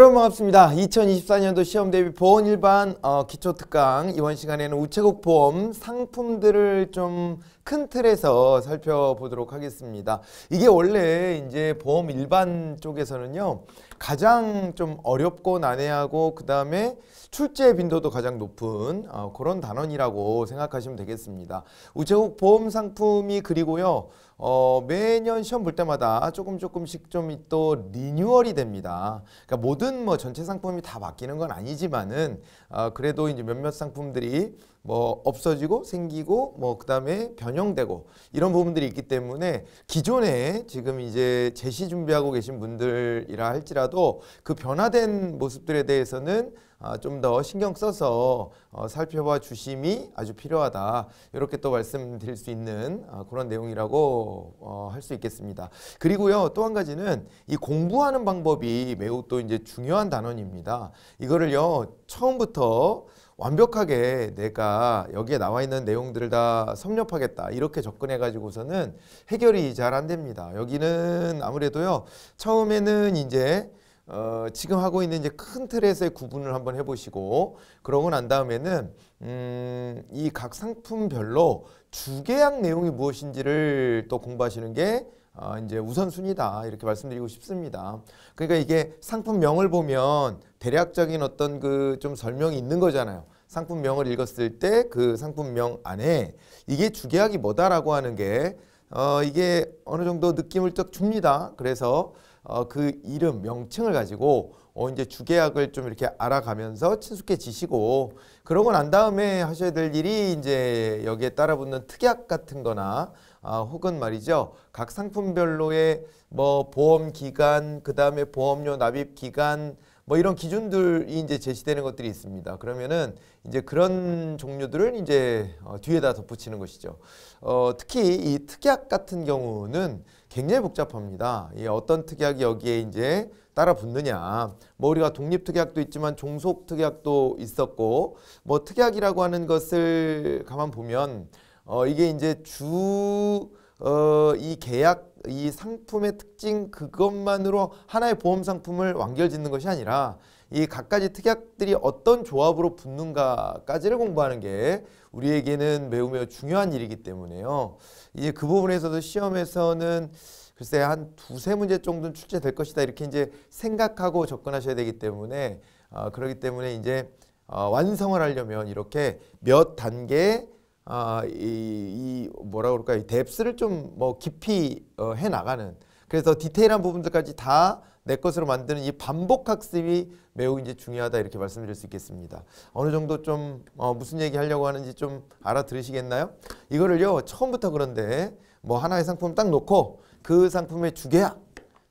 여러분 반갑습니다. 2024년도 시험 대비 보험 일반 어, 기초 특강 이번 시간에는 우체국 보험 상품들을 좀큰 틀에서 살펴보도록 하겠습니다. 이게 원래 이제 보험 일반 쪽에서는요. 가장 좀 어렵고 난해하고 그다음에 출제 빈도도 가장 높은 어, 그런 단원이라고 생각하시면 되겠습니다. 우체국 보험 상품이 그리고요. 어, 매년 시험 볼 때마다 조금 조금씩 좀 또 리뉴얼이 됩니다. 그러니까 모든 뭐 전체 상품이 다 바뀌는 건 아니지만은 어, 그래도 이제 몇몇 상품들이 뭐 없어지고 생기고 뭐 그다음에 변형되고 이런 부분들이 있기 때문에 기존에 지금 이제 제시 준비하고 계신 분들이라 할지라도 그 변화된 모습들에 대해서는 아, 좀더 신경 써서 어, 살펴봐 주심이 아주 필요하다. 이렇게 또 말씀드릴 수 있는 아, 그런 내용이라고 어, 할수 있겠습니다. 그리고요 또 한 가지는 이 공부하는 방법이 매우 또 이제 중요한 단원입니다. 이거를요 처음부터 완벽하게 내가 여기에 나와 있는 내용들을 다 섭렵하겠다 이렇게 접근해 가지고서는 해결이 잘 안 됩니다. 여기는 아무래도요 처음에는 이제 어, 지금 하고 있는 이제 큰 틀에서의 구분을 한번 해보시고 그러고 난 다음에는 음, 이 각 상품별로 주계약 내용이 무엇인지를 또 공부하시는 게 어, 이제 우선순위다 이렇게 말씀드리고 싶습니다. 그러니까 이게 상품명을 보면 대략적인 어떤 그 좀 설명이 있는 거잖아요. 상품명을 읽었을 때 그 상품명 안에 이게 주계약이 뭐다라고 하는 게 어, 이게 어느 정도 느낌을 딱 줍니다. 그래서 어, 그 이름, 명칭을 가지고 어, 이제 주계약을 좀 이렇게 알아가면서 친숙해지시고 그러고 난 다음에 하셔야 될 일이 이제 여기에 따라 붙는 특약 같은 거나 아, 혹은 말이죠. 각 상품별로의 뭐 보험 기간, 그 다음에 보험료 납입 기간, 뭐 이런 기준들이 이제 제시되는 것들이 있습니다. 그러면은 이제 그런 종류들을 이제 어, 뒤에다 덧붙이는 것이죠. 어, 특히 이 특약 같은 경우는 굉장히 복잡합니다. 이 어떤 특약이 여기에 이제 따라 붙느냐. 뭐 우리가 독립 특약도 있지만 종속 특약도 있었고 뭐 특약이라고 하는 것을 가만 보면 어, 이게 이제 주 어, 이 계약 이 상품의 특징 그것만으로 하나의 보험 상품을 완결짓는 것이 아니라 이 각가지 특약들이 어떤 조합으로 붙는가까지를 공부하는 게 우리에게는 매우 매우 중요한 일이기 때문에요. 이제 그 부분에서도 시험에서는 글쎄 한 두세 문제 정도는 출제될 것이다 이렇게 이제 생각하고 접근하셔야 되기 때문에 어, 아, 그렇기 때문에 이제 어, 완성을 하려면 이렇게 몇 단계 아, 이, 이 뭐라 그럴까 이 뎁스를 좀 뭐 깊이 어, 해 나가는 그래서 디테일한 부분들까지 다 내 것으로 만드는 이 반복 학습이 매우 이제 중요하다 이렇게 말씀드릴 수 있겠습니다. 어느 정도 좀 어, 무슨 얘기 하려고 하는지 좀 알아들으시겠나요? 이거를요 처음부터 그런데 뭐 하나의 상품 딱 놓고 그 상품의 주계약,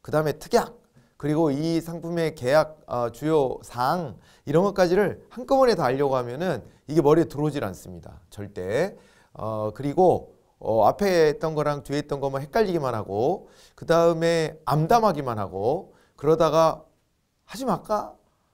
그 다음에 특약, 그리고 이 상품의 계약 어, 주요 사항 이런 것까지를 한꺼번에 다 알려고 하면은 이게 머리에 들어오질 않습니다. 절대. 어, 그리고 어, 앞에 했던 거랑 뒤에 했던 거만 헷갈리기만 하고 그 다음에 암담하기만 하고 그러다가 하지 말까?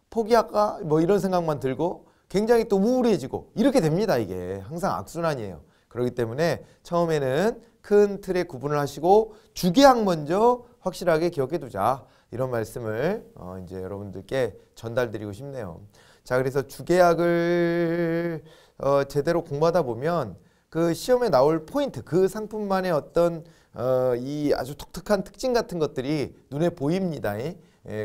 포기할까? 뭐 이런 생각만 들고 굉장히 또 우울해지고 이렇게 됩니다. 이게 항상 악순환이에요. 그렇기 때문에 처음에는 큰 틀에 구분을 하시고 주기약 먼저 확실하게 기억해 두자 이런 말씀을 어, 이제 여러분들께 전달드리고 싶네요. 자, 그래서 주계약을 어, 제대로 공부하다 보면 그 시험에 나올 포인트, 그 상품만의 어떤 어, 이 아주 독특한 특징 같은 것들이 눈에 보입니다. 예,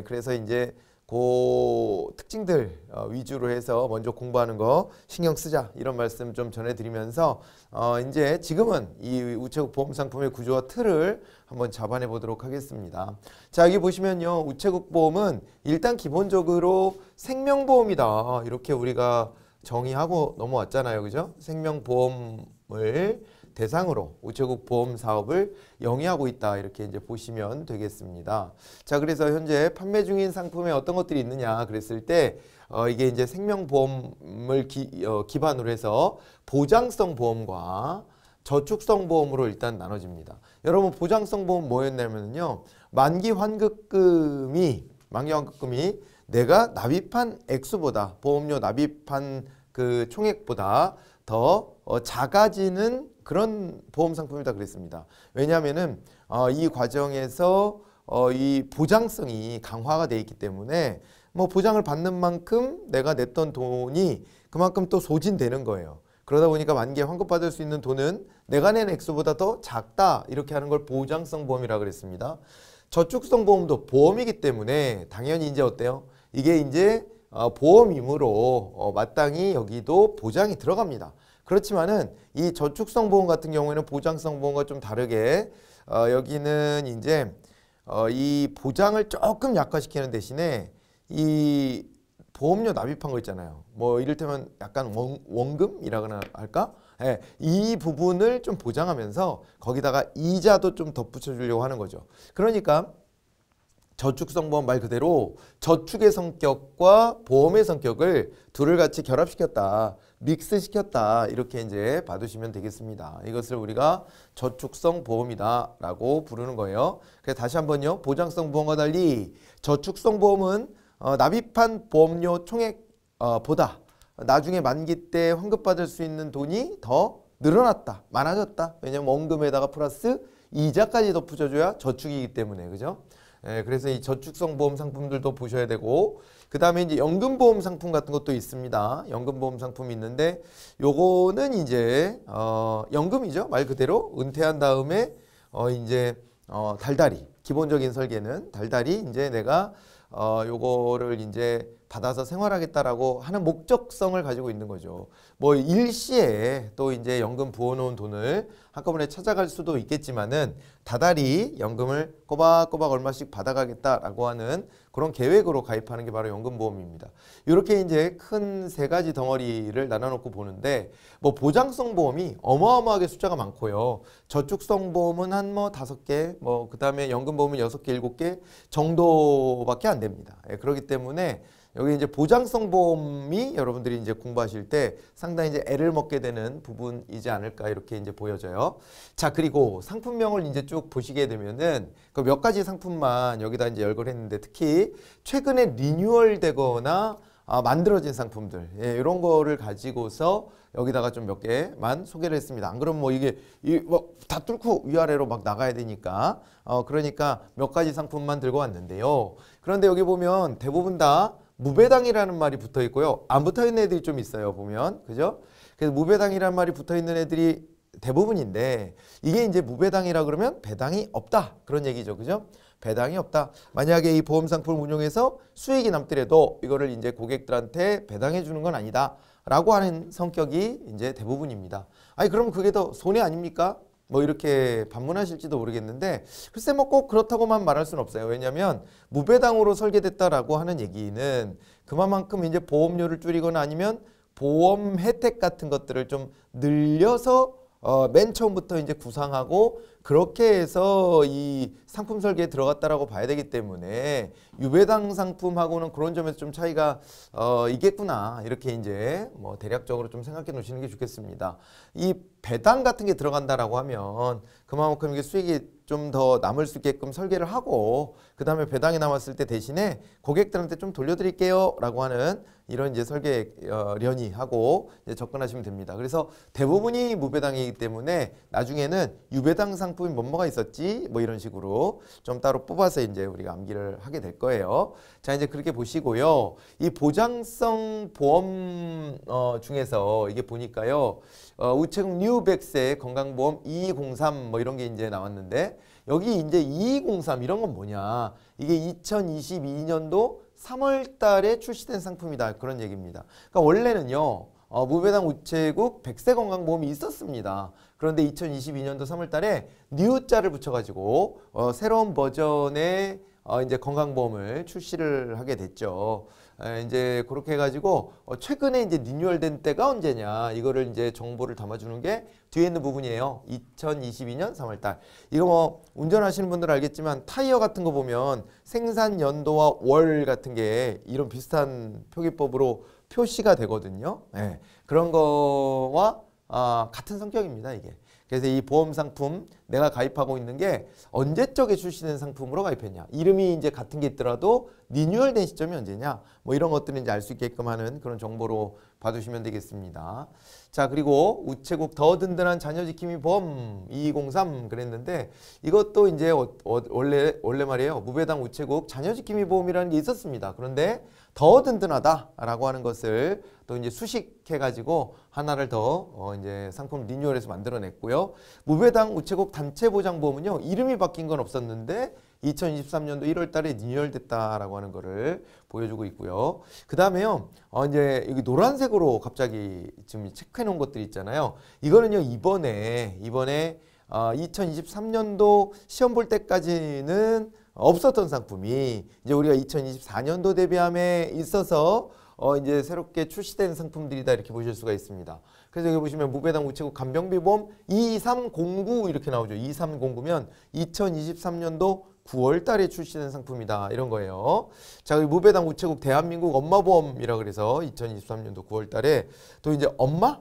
그래서 이제 그 특징들 어, 위주로 해서 먼저 공부하는 거 신경 쓰자 이런 말씀 좀 전해드리면서 어 이제 지금은 이 우체국 보험 상품의 구조와 틀을 한번 잡아내 보도록 하겠습니다. 자 여기 보시면요 우체국 보험은 일단 기본적으로 생명보험이다 이렇게 우리가 정의하고 넘어왔잖아요, 그죠? 생명보험을 대상으로 우체국 보험 사업을 영위하고 있다 이렇게 이제 보시면 되겠습니다. 자 그래서 현재 판매 중인 상품에 어떤 것들이 있느냐 그랬을 때 어, 이게 이제 생명보험을 기, 어, 기반으로 해서 보장성 보험과 저축성 보험으로 일단 나눠집니다. 여러분 보장성 보험 뭐였냐면요 만기 환급금이 만기 환급금이 내가 납입한 액수보다 보험료 납입한 그 총액보다 더 어, 작아지는 그런 보험 상품이다 그랬습니다. 왜냐하면은 어, 이 과정에서 어, 이 보장성이 강화가 되어 있기 때문에 뭐 보장을 받는 만큼 내가 냈던 돈이 그만큼 또 소진되는 거예요. 그러다 보니까 만기에 환급받을 수 있는 돈은 내가 낸 액수보다 더 작다 이렇게 하는 걸 보장성 보험이라 그랬습니다. 저축성 보험도 보험이기 때문에 당연히 이제 어때요? 이게 이제 어, 보험이므로 어, 마땅히 여기도 보장이 들어갑니다. 그렇지만은 이 저축성 보험 같은 경우에는 보장성 보험과 좀 다르게 어, 여기는 이제 어, 이 보장을 조금 약화시키는 대신에 이 보험료 납입한 거 있잖아요. 뭐 이를테면 약간 원, 금이라거나 할까? 예, 이 부분을 좀 보장하면서 거기다가 이자도 좀 덧붙여 주려고 하는 거죠. 그러니까 저축성 보험 말 그대로 저축의 성격과 보험의 성격을 둘을 같이 결합시켰다. 믹스시켰다 이렇게 이제 봐두시면 되겠습니다. 이것을 우리가 저축성 보험이다 라고 부르는 거예요. 그래서 다시 한번요. 보장성 보험과 달리 저축성 보험은 어, 납입한 보험료 총액보다 어, 나중에 만기 때 환급받을 수 있는 돈이 더 늘어났다 많아졌다 왜냐면 원금에다가 플러스 이자까지 덧 붙여줘야 저축이기 때문에 그죠 예, 그래서 이 저축성 보험 상품들도 보셔야 되고 그 다음에 이제 연금보험 상품 같은 것도 있습니다. 연금보험 상품이 있는데 요거는 이제 어, 연금이죠 말 그대로 은퇴한 다음에 어, 이제 어, 달달이 기본적인 설계는 달달이 이제 내가 어, 요거를 이제 받아서 생활하겠다라고 하는 목적성을 가지고 있는 거죠. 뭐 일시에 또 이제 연금 부어놓은 돈을 한꺼번에 찾아갈 수도 있겠지만은 다달이 연금을 꼬박꼬박 얼마씩 받아가겠다라고 하는 그런 계획으로 가입하는 게 바로 연금보험입니다. 이렇게 이제 큰 세 가지 덩어리를 나눠놓고 보는데 뭐 보장성 보험이 어마어마하게 숫자가 많고요. 저축성 보험은 한 뭐 다섯 개, 뭐 그다음에 연금보험은 여섯 개, 일곱 개 정도밖에 안 됩니다. 예, 그렇기 때문에 여기 이제 보장성 보험이 여러분들이 이제 공부하실 때 상당히 이제 애를 먹게 되는 부분이지 않을까 이렇게 이제 보여져요. 자, 그리고 상품명을 이제 쭉 보시게 되면은 그몇 가지 상품만 여기다 이제 열거했는데 를 특히 최근에 리뉴얼 되거나 아, 만들어진 상품들 예, 이런 거를 가지고서 여기다가 좀 몇 개만 소개를 했습니다. 안 그러면 뭐 이게 이뭐다 뚫고 위아래로 막 나가야 되니까 어 그러니까 몇 가지 상품만 들고 왔는데요. 그런데 여기 보면 대부분 다 무배당이라는 말이 붙어 있고요. 안 붙어 있는 애들이 좀 있어요. 보면. 그죠? 그래서 무배당이라는 말이 붙어 있는 애들이 대부분인데 이게 이제 무배당이라 그러면 배당이 없다. 그런 얘기죠. 그죠? 배당이 없다. 만약에 이 보험 상품을 운용해서 수익이 남더라도 이거를 이제 고객들한테 배당해 주는 건 아니다. 라고 하는 성격이 이제 대부분입니다. 아니 그럼 그게 더 손해 아닙니까? 뭐 이렇게 반문하실지도 모르겠는데 글쎄 뭐 꼭 그렇다고만 말할 수는 없어요. 왜냐하면 무배당으로 설계됐다라고 하는 얘기는 그만큼 이제 보험료를 줄이거나 아니면 보험 혜택 같은 것들을 좀 늘려서 어, 맨 처음부터 이제 구상하고 그렇게 해서 이 상품 설계에 들어갔다라고 봐야 되기 때문에 유배당 상품하고는 그런 점에서 좀 차이가 어, 있겠구나 이렇게 이제 뭐 대략적으로 좀 생각해 놓으시는 게 좋겠습니다. 이 배당 같은 게 들어간다라고 하면 그만큼 이게 수익이 좀 더 남을 수 있게끔 설계를 하고 그 다음에 배당이 남았을 때 대신에 고객들한테 좀 돌려드릴게요 라고 하는 이런 이제 설계련이 어, 하고 이제 접근하시면 됩니다. 그래서 대부분이 무배당이기 때문에 나중에는 유배당 상품이 뭐뭐가 있었지 뭐 이런 식으로 좀 따로 뽑아서 이제 우리가 암기를 하게 될 거예요. 자 이제 그렇게 보시고요. 이 보장성 보험 어, 중에서 이게 보니까요. 어, 우체국 뉴백세 건강보험 203 뭐 이런 게 이제 나왔는데 여기 이제 2203 이런 건 뭐냐. 이게 2022년도 3월 달에 출시된 상품이다. 그런 얘기입니다. 그러니까 원래는요. 어, 무배당 우체국 백세 건강보험이 있었습니다. 그런데 2022년도 3월 달에 뉴자를 붙여가지고 어, 새로운 버전의 어, 이제 건강보험을 출시를 하게 됐죠. 이제 그렇게 해가지고 어, 최근에 이제 리뉴얼된 때가 언제냐 이거를 이제 정보를 담아주는 게 뒤에 있는 부분이에요. 2022년 3월달. 이거 뭐 운전하시는 분들 알겠지만 타이어 같은 거 보면 생산 연도와 월 같은 게 이런 비슷한 표기법으로 표시가 되거든요. 네. 그런 거와 아, 같은 성격입니다 이게. 그래서 이 보험 상품 내가 가입하고 있는 게 언제적에 출시된 상품으로 가입했냐. 이름이 이제 같은 게 있더라도 리뉴얼된 시점이 언제냐. 뭐 이런 것들을 이제 알 수 있게끔 하는 그런 정보로 봐주시면 되겠습니다. 자 그리고 우체국 더 든든한 자녀 지킴이 보험 2203 그랬는데 이것도 이제 어, 어, 원래 원래 말이에요. 무배당 우체국 자녀 지킴이 보험이라는 게 있었습니다. 그런데 더 든든하다라고 하는 것을 또 이제 수식해가지고 하나를 더어 이제 상품 리뉴얼해서 만들어냈고요. 무배당 우체국 단체 보장보험은요 이름이 바뀐 건 없었는데 2023년도 1월 달에 리뉴얼됐다라고 하는 거를 보여주고 있고요. 그 다음에요. 어 이제 여기 노란색으로 갑자기 지금 체크해 놓은 것들 있잖아요. 이거는요 이번에 이번에 어 2023년도 시험 볼 때까지는 없었던 상품이 이제 우리가 2024년도 대비함에 있어서 어 이제 새롭게 출시된 상품들이다 이렇게 보실 수가 있습니다. 그래서 여기 보시면 무배당 우체국 간병비보험 2309 이렇게 나오죠. 2309면 2023년도 9월 달에 출시된 상품이다 이런 거예요. 자, 무배당 우체국 대한민국 엄마보험이라 그래서 2023년도 9월 달에 또 이제 엄마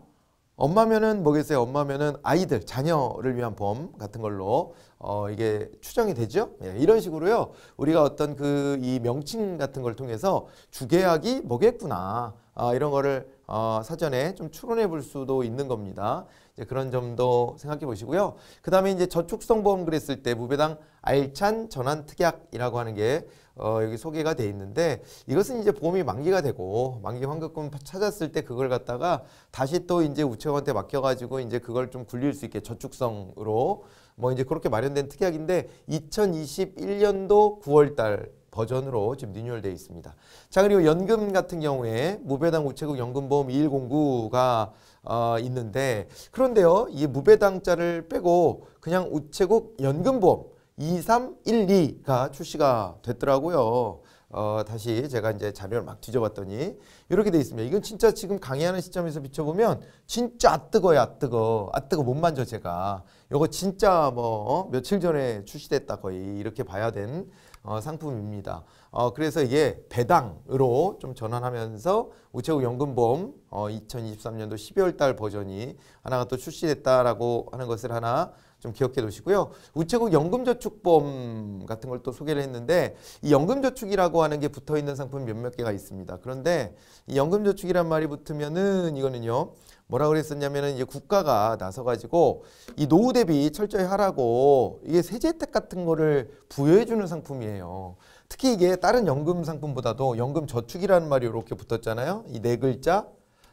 엄마면은 뭐겠어요? 엄마면은 아이들, 자녀를 위한 보험 같은 걸로 어, 이게 추정이 되죠. 예, 이런 식으로요. 우리가 어떤 그 이 명칭 같은 걸 통해서 주계약이 뭐겠구나. 아, 이런 거를 어, 사전에 좀 추론해 볼 수도 있는 겁니다. 이제 그런 점도 생각해 보시고요. 그 다음에 이제 저축성 보험 그랬을 때 무배당 알찬 전환 특약이라고 하는 게 어, 여기 소개가 돼 있는데 이것은 이제 보험이 만기가 되고 만기 환급금 찾았을 때 그걸 갖다가 다시 또 이제 우체국한테 맡겨가지고 이제 그걸 좀 굴릴 수 있게 저축성으로 뭐 이제 그렇게 마련된 특약인데 2021년도 9월달 버전으로 지금 리뉴얼 되어 있습니다. 자 그리고 연금 같은 경우에 무배당 우체국 연금보험 2109가 어, 있는데 그런데요 이 무배당자를 빼고 그냥 우체국 연금보험 2312가 출시가 됐더라고요. 어, 다시 제가 이제 자료를 막 뒤져봤더니 이렇게 돼 있습니다. 이건 진짜 지금 강의하는 시점에서 비춰보면 진짜 아뜨거야 아뜨거 아뜨거 못 만져 제가 이거 진짜 뭐 어? 며칠 전에 출시됐다 거의 이렇게 봐야 된 어, 상품입니다. 어, 그래서 이게 배당으로 좀 전환하면서 우체국 연금보험 어, 2023년도 12월 달 버전이 하나가 또 출시됐다라고 하는 것을 하나 좀 기억해 두시고요. 우체국 연금저축보 같은 걸 또 소개를 했는데 이 연금저축이라고 하는 게 붙어 있는 상품 몇몇 개가 있습니다. 그런데 이 연금저축이란 말이 붙으면은 이거는요. 뭐라 그랬었냐면은 이제 국가가 나서 가지고 이 노후 대비 철저히 하라고 이게 세제 혜택 같은 거를 부여해 주는 상품이에요. 특히 이게 다른 연금 상품보다도 연금 저축이라는 말이 이렇게 붙었잖아요. 이 네 글자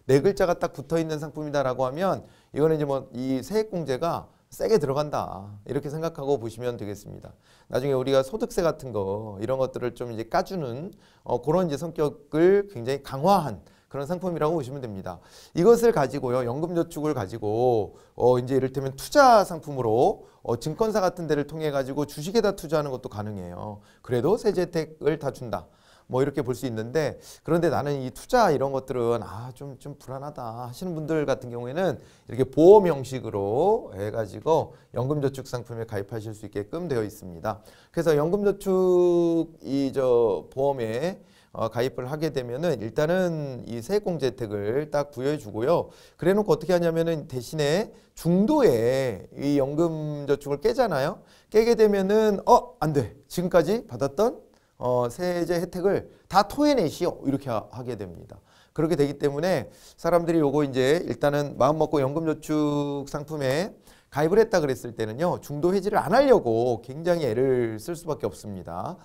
네 글자가 딱 붙어 있는 상품이다라고 하면 이거는 이제 뭐 이 세액공제가 세게 들어간다 이렇게 생각하고 보시면 되겠습니다. 나중에 우리가 소득세 같은 거 이런 것들을 좀 이제 까주는 어, 그런 이제 성격을 굉장히 강화한 그런 상품이라고 보시면 됩니다. 이것을 가지고요, 연금저축을 가지고 어 이제 이를테면 투자 상품으로 어 증권사 같은 데를 통해 가지고 주식에다 투자하는 것도 가능해요. 그래도 세제 혜택을 다 준다. 뭐 이렇게 볼 수 있는데 그런데 나는 이 투자 이런 것들은 아좀좀 좀 불안하다 하시는 분들 같은 경우에는 이렇게 보험 형식으로 해가지고 연금저축 상품에 가입하실 수 있게끔 되어 있습니다. 그래서 연금저축 이 저 보험에 어, 가입을 하게 되면은 일단은 이 세액공제 혜택을 딱 부여해 주고요. 그래 놓고 어떻게 하냐면은 대신에 중도에 이 연금저축을 깨잖아요. 깨게 되면은 어, 안 돼. 지금까지 받았던 어, 세제 혜택을 다 토해내시오 이렇게 하, 게 됩니다. 그렇게 되기 때문에 사람들이 요거 이제 일단은 마음 먹고 연금저축 상품에 가입을 했다 그랬을 때는요 중도 해지를 안 하려고 굉장히 애를 쓸 수밖에 없습니다.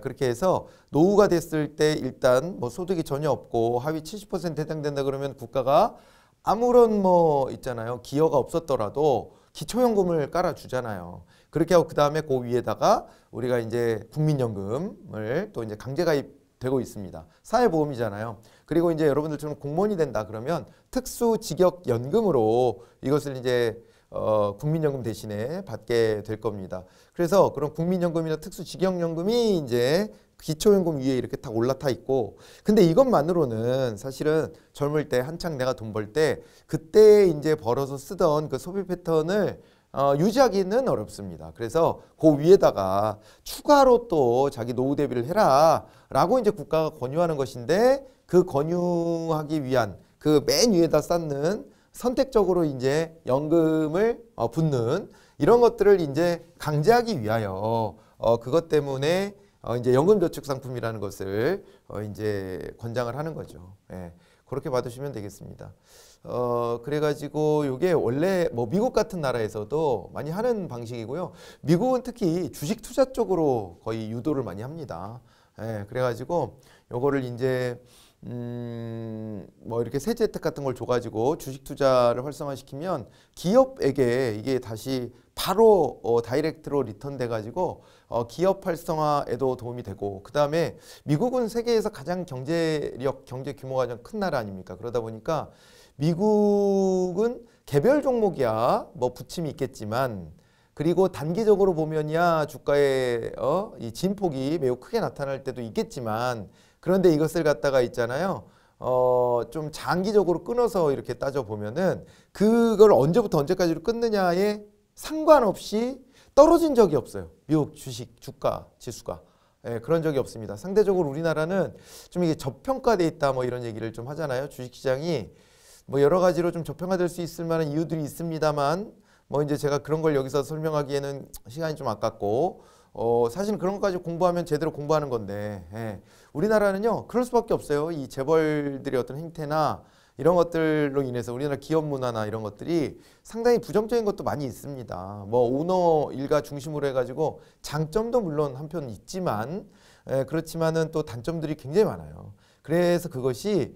그렇게 해서 노후가 됐을 때 일단 뭐 소득이 전혀 없고 하위 70% 해당된다 그러면 국가가 아무런 뭐 있잖아요 기여가 없었더라도 기초연금을 깔아주잖아요. 그렇게 하고 그다음에 그 위에다가 우리가 이제 국민연금을 또 이제 강제 가입 되고 있습니다. 사회보험이잖아요. 그리고 이제 여러분들처럼 공무원이 된다 그러면 특수 직역 연금으로 이것을 이제 어, 국민연금 대신에 받게 될 겁니다. 그래서 그런 국민연금이나 특수직역연금이 이제 기초연금 위에 이렇게 딱 올라타 있고 근데 이것만으로는 사실은 젊을 때 한창 내가 돈 벌 때 그때 이제 벌어서 쓰던 그 소비 패턴을 어, 유지하기는 어렵습니다. 그래서 그 위에다가 추가로 또 자기 노후 대비를 해라 라고 이제 국가가 권유하는 것인데 그 권유하기 위한 그 맨 위에다 쌓는 선택적으로 이제 연금을 어, 붓는 이런 것들을 이제 강제하기 위하여 어, 그것 때문에 어, 이제 연금저축상품이라는 것을 어, 이제 권장을 하는 거죠. 예. 그렇게 봐주시면 되겠습니다. 어 그래가지고 이게 원래 뭐 미국 같은 나라에서도 많이 하는 방식이고요. 미국은 특히 주식 투자 쪽으로 거의 유도를 많이 합니다. 예, 그래가지고 요거를 이제 음 뭐 이렇게 세제 혜택 같은 걸 줘가지고 주식 투자를 활성화시키면 기업에게 이게 다시 바로 어, 다이렉트로 리턴 돼가지고 어, 기업 활성화에도 도움이 되고 그 다음에 미국은 세계에서 가장 경제력 경제 규모가 가장 큰 나라 아닙니까 그러다 보니까 미국은 개별 종목이야 뭐 부침이 있겠지만 그리고 단기적으로 보면야 주가의 어, 이 진폭이 매우 크게 나타날 때도 있겠지만 그런데 이것을 갖다가 있잖아요. 어, 좀 장기적으로 끊어서 이렇게 따져보면은 그걸 언제부터 언제까지로 끊느냐에 상관없이 떨어진 적이 없어요. 미국 주식 주가 지수가. 예, 그런 적이 없습니다. 상대적으로 우리나라는 좀 이게 저평가돼 있다 뭐 이런 얘기를 좀 하잖아요. 주식시장이 뭐 여러 가지로 좀 저평가 될 수 있을 만한 이유들이 있습니다만 뭐 이제 제가 그런 걸 여기서 설명하기에는 시간이 좀 아깝고 어 사실 그런 것까지 공부하면 제대로 공부하는 건데 예. 우리나라는요 그럴 수밖에 없어요 이 재벌들의 어떤 행태나 이런 것들로 인해서 우리나라 기업 문화나 이런 것들이 상당히 부정적인 것도 많이 있습니다 뭐 오너 일가 중심으로 해가지고 장점도 물론 한편 있지만 예, 그렇지만은 또 단점들이 굉장히 많아요 그래서 그것이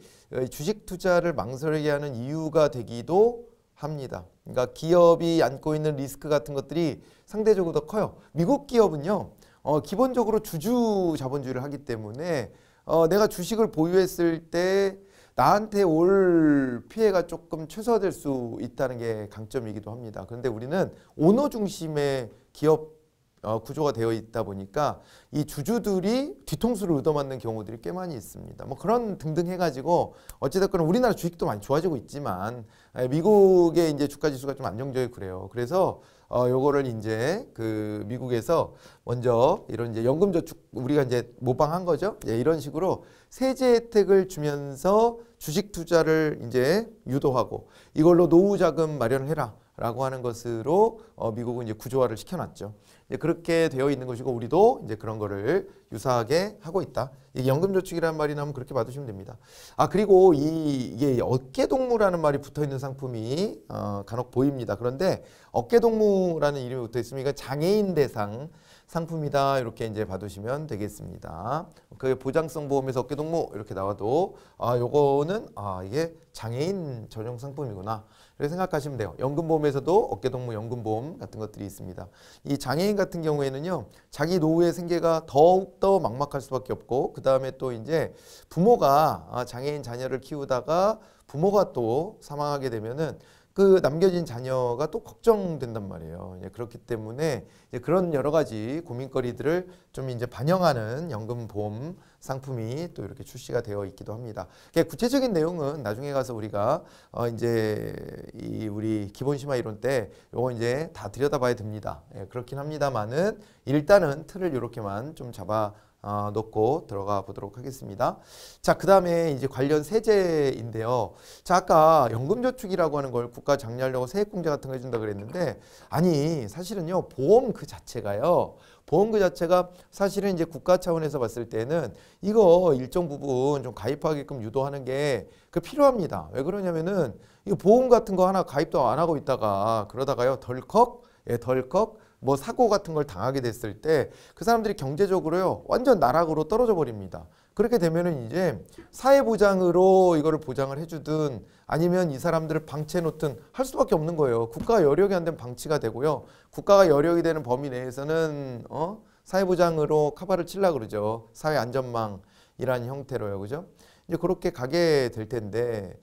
주식 투자를 망설이게 하는 이유가 되기도 합니다. 그러니까 기업이 안고 있는 리스크 같은 것들이 상대적으로 더 커요. 미국 기업은요, 어, 기본적으로 주주 자본주의를 하기 때문에 어, 내가 주식을 보유했을 때 나한테 올 피해가 조금 최소화될 수 있다는 게 강점이기도 합니다. 그런데 우리는 오너 중심의 기업 어, 구조가 되어 있다 보니까 이 주주들이 뒤통수를 얻어맞는 경우들이 꽤 많이 있습니다. 뭐 그런 등등 해가지고 어찌됐건 우리나라 주식도 많이 좋아지고 있지만 미국의 이제 주가 지수가 좀 안정적이 그래요. 그래서 어 요거를 이제 그 미국에서 먼저 이런 이제 연금 저축 우리가 이제 모방한 거죠. 예, 이런 식으로 세제 혜택을 주면서 주식 투자를 이제 유도하고 이걸로 노후 자금 마련해라. 라고 하는 것으로 어, 미국은 이제 구조화를 시켜놨죠. 이제 그렇게 되어 있는 것이고 우리도 이제 그런 거를 유사하게 하고 있다. 이 연금저축이라는 말이 나오면 그렇게 봐두시면 됩니다. 아 그리고 이 이게 어깨동무라는 말이 붙어 있는 상품이 어, 간혹 보입니다. 그런데 어깨동무라는 이름이 붙어 있으니까 장애인 대상 상품이다 이렇게 이제 봐두시면 되겠습니다. 그 보장성 보험에서 어깨동무 이렇게 나와도 아 요거는 아 이게 장애인 전용 상품이구나. 이렇게 생각하시면 돼요. 연금보험에서도 어깨동무 연금보험 같은 것들이 있습니다. 이 장애인 같은 경우에는요. 자기 노후의 생계가 더욱더 막막할 수밖에 없고 그 다음에 또 이제 부모가 아, 장애인 자녀를 키우다가 부모가 또 사망하게 되면은 그 남겨진 자녀가 또 걱정된단 말이에요. 그렇기 때문에 그런 여러 가지 고민거리들을 좀 이제 반영하는 연금 보험 상품이 또 이렇게 출시가 되어 있기도 합니다. 구체적인 내용은 나중에 가서 우리가 어 이제 이 우리 기본 심화 이론 때 요거 이제 다 들여다봐야 됩니다. 예, 그렇긴 합니다만은 일단은 틀을 이렇게만 좀 잡아 어, 놓고 들어가 보도록 하겠습니다. 자, 그 다음에 이제 관련 세제인데요. 자, 아까 연금저축이라고 하는 걸 국가 장려하려고 세액공제 같은 거 해준다 그랬는데 아니, 사실은요, 보험 그 자체가요. 보험 그 자체가 사실은 이제 국가 차원에서 봤을 때는 이거 일정 부분 좀 가입하게끔 유도하는 게 그 필요합니다. 왜 그러냐면은 이 보험 같은 거 하나 가입도 안 하고 있다가 그러다가요, 덜컥, 예, 덜컥 뭐 사고 같은 걸 당하게 됐을 때 그 사람들이 경제적으로요 완전 나락으로 떨어져 버립니다. 그렇게 되면은 이제 사회보장으로 이거를 보장을 해주든 아니면 이 사람들을 방치해놓든 할 수밖에 없는 거예요. 국가가 여력이 안 되면 방치가 되고요. 국가가 여력이 되는 범위 내에서는 어 사회보장으로 카바를 칠라 그러죠. 사회안전망이라는 형태로요, 그죠? 이제 그렇게 가게 될 텐데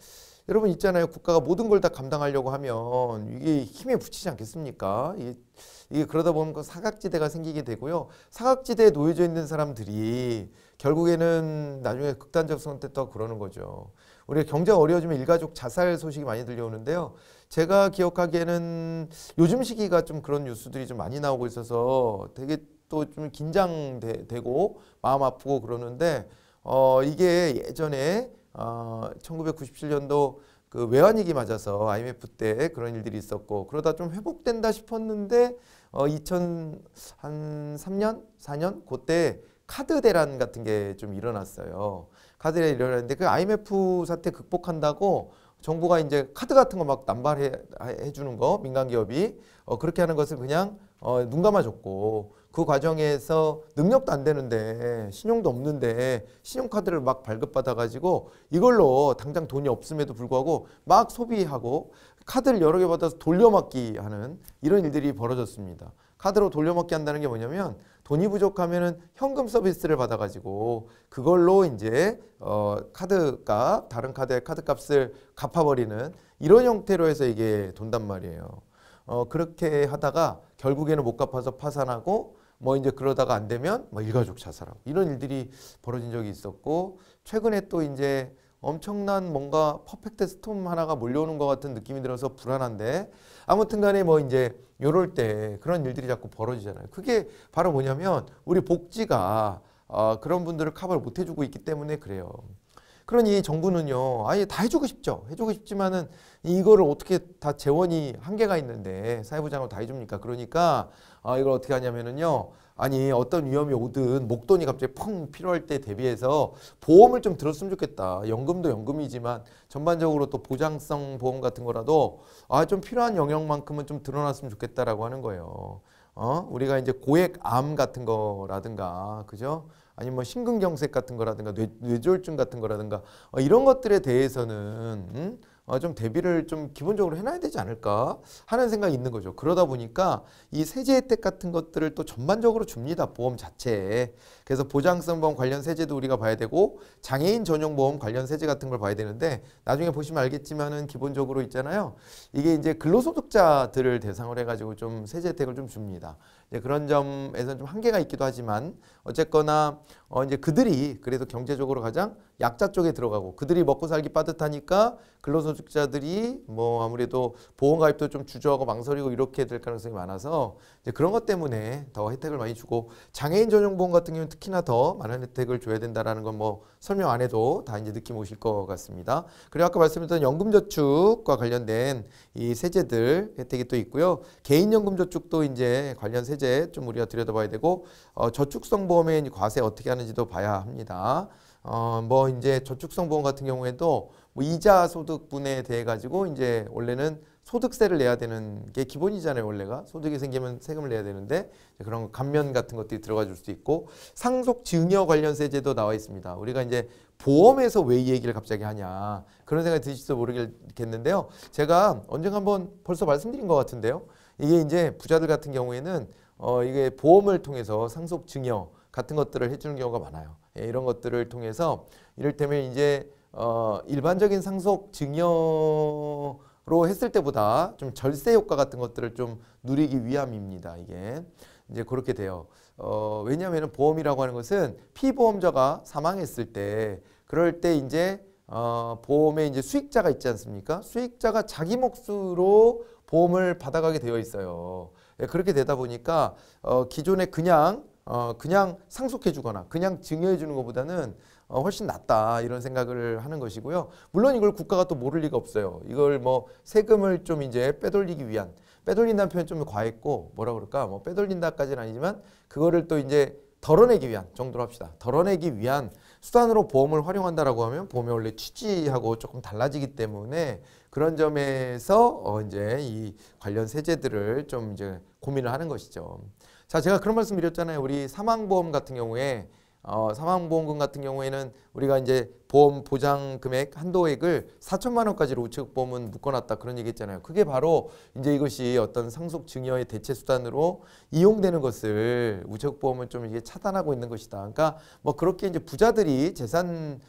여러분 있잖아요. 국가가 모든 걸 다 감당하려고 하면 이게 힘에 붙이지 않겠습니까? 이게, 이게 그러다 보면 그 사각지대가 생기게 되고요. 사각지대에 놓여져 있는 사람들이 결국에는 나중에 극단적 선택도 그러는 거죠. 우리가 경제가 어려워지면 일가족 자살 소식이 많이 들려오는데요. 제가 기억하기에는 요즘 시기가 좀 그런 뉴스들이 좀 많이 나오고 있어서 되게 또 좀 긴장되고 마음 아프고 그러는데 어 이게 예전에 어, 1997년도 그 외환위기 맞아서 IMF 때 그런 일들이 있었고 그러다 좀 회복된다 싶었는데 어, 2003년, 4년 그때 카드 대란 같은 게 좀 일어났어요. 카드 대란 일어났는데 그 IMF 사태 극복한다고 정부가 이제 카드 같은 거막 남발해 해 주는 거 민간 기업이 어, 그렇게 하는 것을 그냥 어, 눈 감아줬고 그 과정에서 능력도 안 되는데 신용도 없는데 신용카드를 막 발급받아가지고 이걸로 당장 돈이 없음에도 불구하고 막 소비하고 카드를 여러 개 받아서 돌려막기 하는 이런 일들이 벌어졌습니다. 카드로 돌려막기 한다는 게 뭐냐면 돈이 부족하면은 현금 서비스를 받아가지고 그걸로 이제 어 카드값 다른 카드의 카드값을 갚아버리는 이런 형태로 해서 이게 돈단 말이에요. 어 그렇게 하다가 결국에는 못 갚아서 파산하고 뭐 이제 그러다가 안 되면 뭐 일가족 자살하고 이런 일들이 벌어진 적이 있었고 최근에 또 이제 엄청난 뭔가 퍼펙트 스톰 하나가 몰려오는 것 같은 느낌이 들어서 불안한데 아무튼 간에 뭐 이제 요럴 때 그런 일들이 자꾸 벌어지잖아요. 그게 바로 뭐냐면 우리 복지가 어, 그런 분들을 커버를 못 해주고 있기 때문에 그래요. 그러니 정부는요, 아예 다 해주고 싶죠. 해주고 싶지만은 이거를 어떻게 다 재원이 한계가 있는데 사회부장을다 해줍니까? 그러니까 아, 이걸 어떻게 하냐면요 아니 어떤 위험이 오든 목돈이 갑자기 펑 필요할 때 대비해서 보험을 좀 들었으면 좋겠다. 연금도 연금이지만 전반적으로 또 보장성 보험 같은 거라도 아 좀 필요한 영역만큼은 좀 드러났으면 좋겠다라고 하는 거예요. 어? 우리가 이제 고액암 같은 거라든가 그죠? 아니면 뭐 심근경색 같은 거라든가 뇌, 뇌졸중 같은 거라든가 어, 이런 것들에 대해서는 음? 어, 좀 대비를 좀 기본적으로 해놔야 되지 않을까 하는 생각이 있는 거죠. 그러다 보니까 이 세제 혜택 같은 것들을 또 전반적으로 줍니다. 보험 자체에. 그래서 보장성보험 관련 세제도 우리가 봐야 되고 장애인 전용 보험 관련 세제 같은 걸 봐야 되는데 나중에 보시면 알겠지만은 기본적으로 있잖아요. 이게 이제 근로소득자들을 대상으로 해가지고 좀 세제 혜택을 좀 줍니다. 이제 그런 점에서는 좀 한계가 있기도 하지만 어쨌거나 어 이제 그들이 그래도 경제적으로 가장 약자 쪽에 들어가고 그들이 먹고 살기 빠듯하니까 근로소득자들이 뭐 아무래도 보험 가입도 좀 주저하고 망설이고 이렇게 될 가능성이 많아서 이제 그런 것 때문에 더 혜택을 많이 주고 장애인 전용 보험 같은 경우는 특히나 더 많은 혜택을 줘야 된다라는 건 뭐 설명 안 해도 다 이제 느낌 오실 것 같습니다. 그리고 아까 말씀드렸던 연금저축과 관련된 이 세제들 혜택이 또 있고요. 개인연금저축도 이제 관련 세제 좀 우리가 들여다봐야 되고 어, 저축성 보험의 과세 어떻게 하는지도 봐야 합니다. 어, 뭐 이제 저축성 보험 같은 경우에도 뭐 이자 소득분에 대해 가지고 이제 원래는 소득세를 내야 되는 게 기본이잖아요 원래가 소득이 생기면 세금을 내야 되는데 그런 감면 같은 것들이 들어가 줄 수 있고 상속 증여 관련 세제도 나와 있습니다 우리가 이제 보험에서 왜 이 얘기를 갑자기 하냐 그런 생각이 드실지도 모르겠는데요 제가 언젠가 한번 벌써 말씀드린 것 같은데요 이게 이제 부자들 같은 경우에는 어 이게 보험을 통해서 상속 증여 같은 것들을 해주는 경우가 많아요 예, 이런 것들을 통해서 이를테면 이제 어 일반적인 상속 증여 로 했을 때보다 좀 절세 효과 같은 것들을 좀 누리기 위함입니다. 이게 이제 그렇게 돼요. 어, 왜냐하면 보험이라고 하는 것은 피보험자가 사망했을 때 그럴 때 이제 어, 보험에 이제 수익자가 있지 않습니까? 수익자가 자기 몫으로 보험을 받아가게 되어 있어요. 예, 그렇게 되다 보니까 어, 기존에 그냥 어, 그냥 상속해 주거나 그냥 증여해 주는 것보다는 어, 훨씬 낫다 이런 생각을 하는 것이고요. 물론 이걸 국가가 또 모를 리가 없어요. 이걸 뭐 세금을 좀 이제 빼돌리기 위한 빼돌린다는 표현 좀 과했고 뭐라 그럴까 뭐 빼돌린다까지는 아니지만 그거를 또 이제 덜어내기 위한 정도로 합시다. 덜어내기 위한 수단으로 보험을 활용한다라고 하면 보험의 원래 취지하고 조금 달라지기 때문에 그런 점에서 어 이제 이 관련 세제들을 좀 이제 고민을 하는 것이죠. 자, 제가 그런 말씀 드렸잖아요. 우리 사망보험 같은 경우에 어, 사망보험금 같은 경우에는 우리가 이제 보험 보장 금액 한도액을 4천만 원까지로 우측 보험은 묶어놨다 그런 얘기했잖아요. 그게 바로 이제 이것이 어떤 상속 증여의 대체 수단으로 이용되는 것을 우측 보험을좀 이게 차단하고 있는 것이다. 그러니까 뭐 그렇게 이제 부자들이 재산을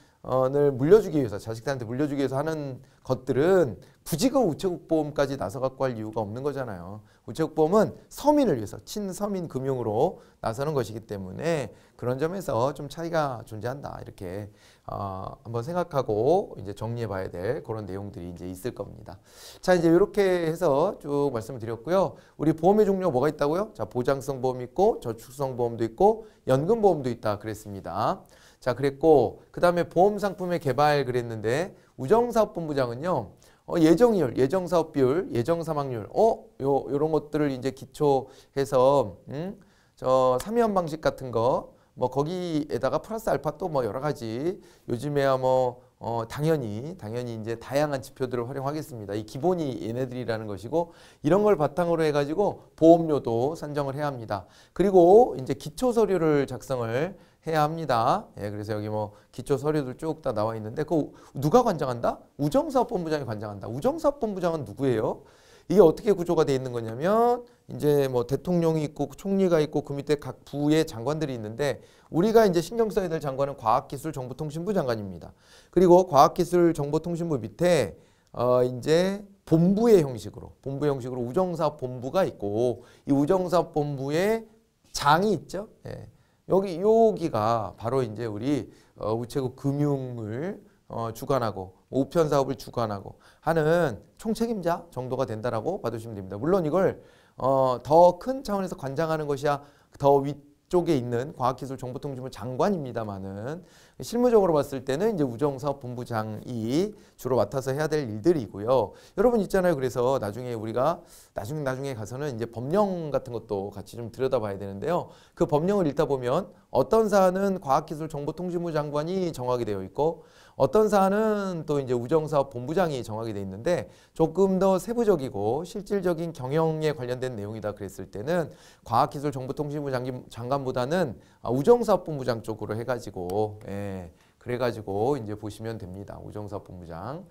물려주기 위해서 자식들한테 물려주기 위해서 하는 것들은 부이그 우체국 보험까지 나서 갖고 할 이유가 없는 거잖아요. 우체국 보험은 서민을 위해서 친서민 금융으로 나서는 것이기 때문에 그런 점에서 좀 차이가 존재한다 이렇게 어, 한번 생각하고 이제 정리해봐야 될 그런 내용들이 이제 있을 겁니다. 자 이제 이렇게 해서 쭉 말씀을 드렸고요. 우리 보험의 종류 뭐가 있다고요? 자 보장성 보험 있고 저축성 보험도 있고 연금 보험도 있다 그랬습니다. 자 그랬고 그 다음에 보험 상품의 개발 그랬는데 우정사업본부장은요. 어, 예정이율, 예정사업 비율, 예정사망률, 어, 요, 요런 것들을 이제 기초해서, 음, 저, 삼위원 방식 같은 거, 뭐, 거기에다가 플러스 알파 또 뭐 여러 가지, 요즘에야 뭐, 어, 당연히, 당연히 이제 다양한 지표들을 활용하겠습니다. 이 기본이 얘네들이라는 것이고, 이런 걸 바탕으로 해가지고 보험료도 산정을 해야 합니다. 그리고 이제 기초서류를 작성을 해야 합니다. 예, 그래서 여기 뭐 기초 서류들 쭉 다 나와 있는데 그 누가 관장한다? 우정사업본부장이 관장한다. 우정사업본부장은 누구예요? 이게 어떻게 구조가 돼 있는 거냐면 이제 뭐 대통령이 있고 총리가 있고 그 밑에 각 부의 장관들이 있는데 우리가 이제 신경 써야 될 장관은 과학기술정보통신부 장관입니다. 그리고 과학기술정보통신부 밑에 어 이제 본부의 형식으로 본부 형식으로 우정사업 본부가 있고 이 우정사업 본부에 장이 있죠. 예. 여기 여기가 바로 이제 우리 어, 우체국 금융을 어, 주관하고 우편 사업을 주관하고 하는 총책임자 정도가 된다라고 봐주시면 됩니다. 물론 이걸 어, 더큰 차원에서 관장하는 것이야 더 위, 쪽에 있는 과학기술정보통신부 장관입니다만은 실무적으로 봤을 때는 이제 우정사업본부장이 주로 맡아서 해야 될 일들이고요. 여러분 있잖아요. 그래서 나중에 우리가 나중에 나중에 가서는 이제 법령 같은 것도 같이 좀 들여다봐야 되는데요. 그 법령을 읽다 보면 어떤 사안은 과학기술정보통신부 장관이 정하게 되어 있고 어떤 사안은 또 이제 우정사업 본부장이 정하게 돼 있는데 조금 더 세부적이고 실질적인 경영에 관련된 내용이다 그랬을 때는 과학기술정보통신부 장관보다는 아, 우정사업 본부장 쪽으로 해가지고 예, 그래가지고 이제 보시면 됩니다. 우정사업 본부장.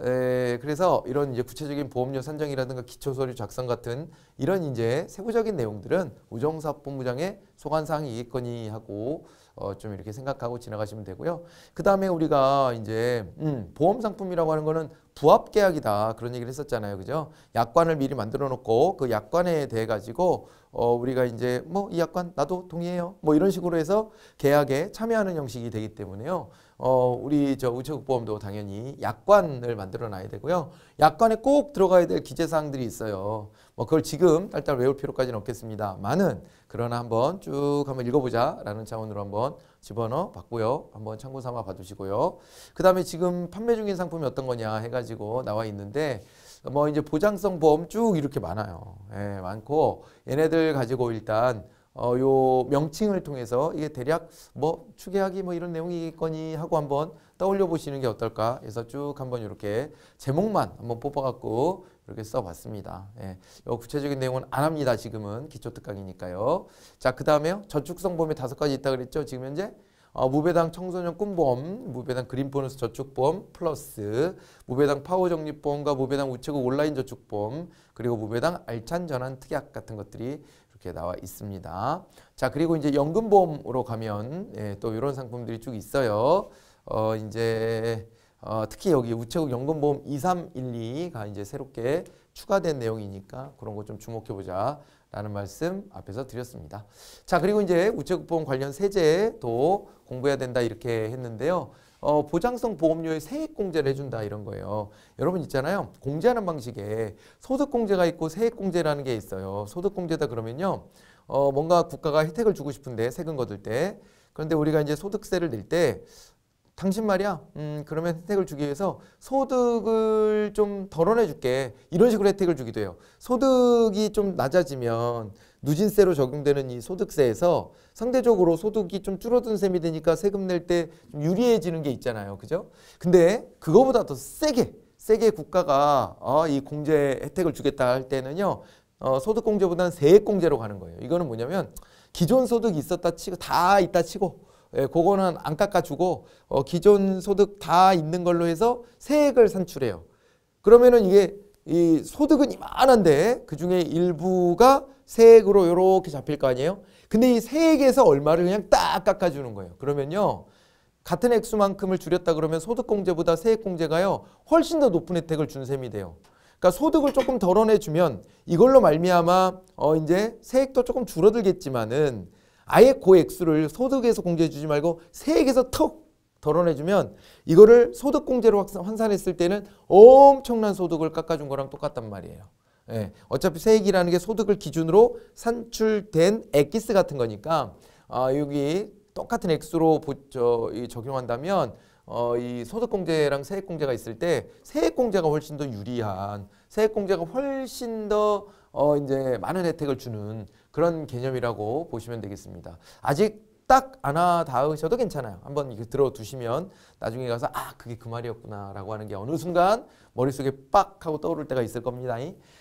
에, 그래서 이런 이제 구체적인 보험료 산정이라든가 기초서류 작성 같은 이런 이제 세부적인 내용들은 우정사업본부장의 소관사항 이익건의하고 어, 좀 이렇게 생각하고 지나가시면 되고요. 그 다음에 우리가 이제 음, 보험 상품이라고 하는 거는 부합 계약이다 그런 얘기를 했었잖아요, 그죠? 약관을 미리 만들어 놓고 그 약관에 대해 가지고 어, 우리가 이제 뭐 이 약관 나도 동의해요, 뭐 이런 식으로 해서 계약에 참여하는 형식이 되기 때문에요. 어, 우리 저 우체국보험도 당연히 약관을 만들어 놔야 되고요. 약관에 꼭 들어가야 될 기재사항들이 있어요. 뭐 그걸 지금 딸딸 외울 필요까지는 없겠습니다. 많은 그러나 한번 쭉 한번 읽어보자 라는 차원으로 한번 집어넣어 봤고요. 한번 참고 삼아 봐주시고요그 다음에 지금 판매 중인 상품이 어떤 거냐 해가지고 나와 있는데 뭐 이제 보장성 보험 쭉 이렇게 많아요. 예, 많고 얘네들 가지고 일단 어, 요 명칭을 통해서 이게 대략 뭐 추계하기 뭐 이런 내용이겠거니 하고 한번 떠올려 보시는 게 어떨까 해서 쭉 한번 이렇게 제목만 한번 뽑아갖고 이렇게 써봤습니다. 예. 요 구체적인 내용은 안 합니다. 지금은 기초특강이니까요. 자, 그 다음에요. 저축성범위 다섯 가지 있다 그랬죠. 지금 현재 어, 무배당 청소년 꿈보험, 무배당 그린보너스 저축보험 플러스 무배당 파워적립보험과 무배당 우체국 온라인 저축보험 그리고 무배당 알찬 전환 특약 같은 것들이 이렇게 나와 있습니다. 자 그리고 이제 연금보험으로 가면 예, 또 이런 상품들이 쭉 있어요. 어 이제 어, 특히 여기 우체국 연금보험 2312가 이제 새롭게 추가된 내용이니까 그런 거 좀 주목해 보자. 라는 말씀 앞에서 드렸습니다. 자 그리고 이제 우체국 보험 관련 세제도 공부해야 된다 이렇게 했는데요. 어, 보장성 보험료의 세액 공제를 해준다 이런 거예요. 여러분 있잖아요. 공제하는 방식에 소득 공제가 있고 세액 공제라는 게 있어요. 소득 공제다 그러면요. 어, 뭔가 국가가 혜택을 주고 싶은데 세금 거둘 때 그런데 우리가 이제 소득세를 낼 때 당신 말이야 음 그러면 혜택을 주기 위해서 소득을 좀 덜어내 줄게 이런 식으로 혜택을 주기도 해요 소득이 좀 낮아지면 누진세로 적용되는 이 소득세에서 상대적으로 소득이 좀 줄어든 셈이 되니까 세금 낼 때 유리해지는 게 있잖아요. 그죠? 근데 그거보다 더 세게 세게 국가가 어, 이 공제 혜택을 주겠다 할 때는요. 어, 소득공제보다는 세액공제로 가는 거예요. 이거는 뭐냐면 기존 소득이 있었다 치고 다 있다 치고 예, 그거는 안 깎아주고 어, 기존 소득 다 있는 걸로 해서 세액을 산출해요. 그러면은 이게 이 소득은 이만한데 그중에 일부가 세액으로 이렇게 잡힐 거 아니에요? 근데 이 세액에서 얼마를 그냥 딱 깎아주는 거예요. 그러면요. 같은 액수만큼을 줄였다 그러면 소득공제보다 세액공제가요. 훨씬 더 높은 혜택을 준 셈이 돼요. 그러니까 소득을 조금 덜어내주면 이걸로 말미암아 어 이제 세액도 조금 줄어들겠지만은 아예 고 그 액수를 소득에서 공제해주지 말고 세액에서 턱 덜어내주면 이거를 소득공제로 환산했을 때는 엄청난 소득을 깎아준 거랑 똑같단 말이에요. 예, 어차피 세액이라는 게 소득을 기준으로 산출된 액기스 같은 거니까 아, 여기 똑같은 액수로 보, 저, 이, 적용한다면 어, 이 소득공제랑 세액공제가 있을 때 세액공제가 훨씬 더 유리한 세액공제가 훨씬 더 어, 이제 많은 혜택을 주는 그런 개념이라고 보시면 되겠습니다. 아직 딱안아닿으셔도 괜찮아요. 한번 들어두시면 나중에 가서 아 그게 그 말이었구나 라고 하는 게 어느 순간 머릿속에 빡 하고 떠오를 때가 있을 겁니다.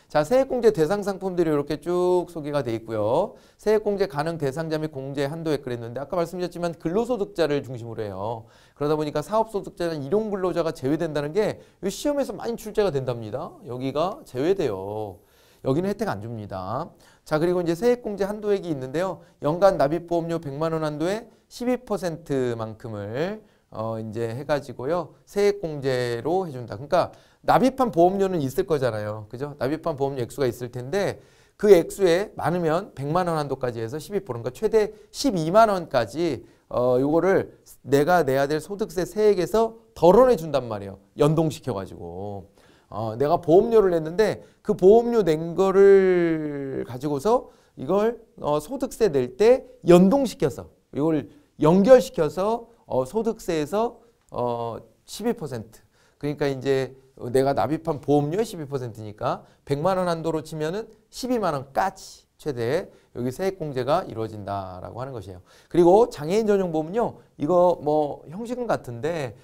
자, 세액공제 대상 상품들이 이렇게 쭉 소개가 돼 있고요. 세액공제 가능 대상자 및 공제 한도에 그랬는데 아까 말씀드렸지만 근로소득자를 중심으로 해요. 그러다 보니까 사업소득자는 일용근로자가 제외된다는 게 시험에서 많이 출제가 된답니다. 여기가 제외돼요. 여기는 혜택 안 줍니다. 자 그리고 이제 세액공제 한도액이 있는데요. 연간 납입보험료 100만 원 한도에 12%만큼을 어 이제 해가지고요 세액공제로 해준다. 그러니까 납입한 보험료는 있을 거잖아요. 그죠? 납입한 보험료 액수가 있을 텐데 그 액수에 많으면 100만 원 한도까지 해서 12% 그러니까 최대 12만 원까지 어 요거를 내가 내야 될 소득세 세액에서 덜어내 준단 말이에요. 연동시켜 가지고. 어 내가 보험료를 냈는데 그 보험료 낸 거를 가지고서 이걸 어 소득세 낼 때 연동시켜서 이걸 연결시켜서 어 소득세에서 어12% 그러니까 이제 어, 내가 납입한 보험료의 12%니까 100만 원 한도로 치면은 12만 원까지 최대 여기 세액공제가 이루어진다라고 하는 것이에요. 그리고 장애인 전용 보험요 이거 뭐 형식은 같은데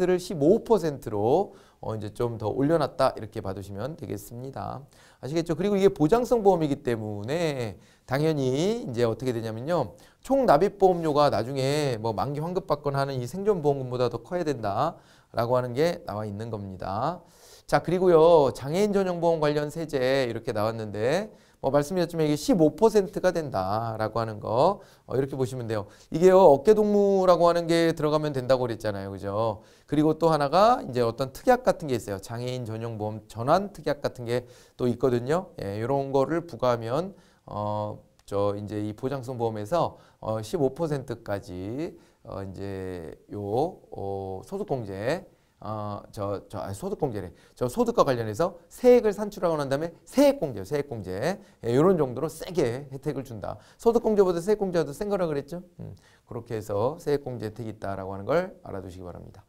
12%를 15%로 어 이제 좀 더 올려놨다 이렇게 봐두시면 되겠습니다. 아시겠죠? 그리고 이게 보장성 보험이기 때문에 당연히 이제 어떻게 되냐면요. 총 납입 보험료가 나중에 뭐 만기 환급 받거나 하는 이 생존보험금보다 더 커야 된다. 라고 하는 게 나와 있는 겁니다. 자 그리고요 장애인 전용 보험 관련 세제 이렇게 나왔는데 뭐 말씀드렸지만 이게 15%가 된다라고 하는 거 어, 이렇게 보시면 돼요. 이게요 어깨 동무라고 하는 게 들어가면 된다고 그랬잖아요, 그죠? 그리고 또 하나가 이제 어떤 특약 같은 게 있어요. 장애인 전용 보험 전환 특약 같은 게 또 있거든요. 예, 이런 거를 부과하면 어, 저 이제 이 보장성 보험에서 어, 15%까지 어, 이제 요 어, 소득공제 어, 저, 저, 아 소득공제래. 저 소득과 관련해서 세액을 산출하고 난 다음에 세액공제, 세액공제. 예, 이런 정도로 세게 혜택을 준다. 소득공제보다 세액공제가 더센 거라 그랬죠? 음, 그렇게 해서 세액공제 혜택이 있다라고 하는 걸 알아두시기 바랍니다.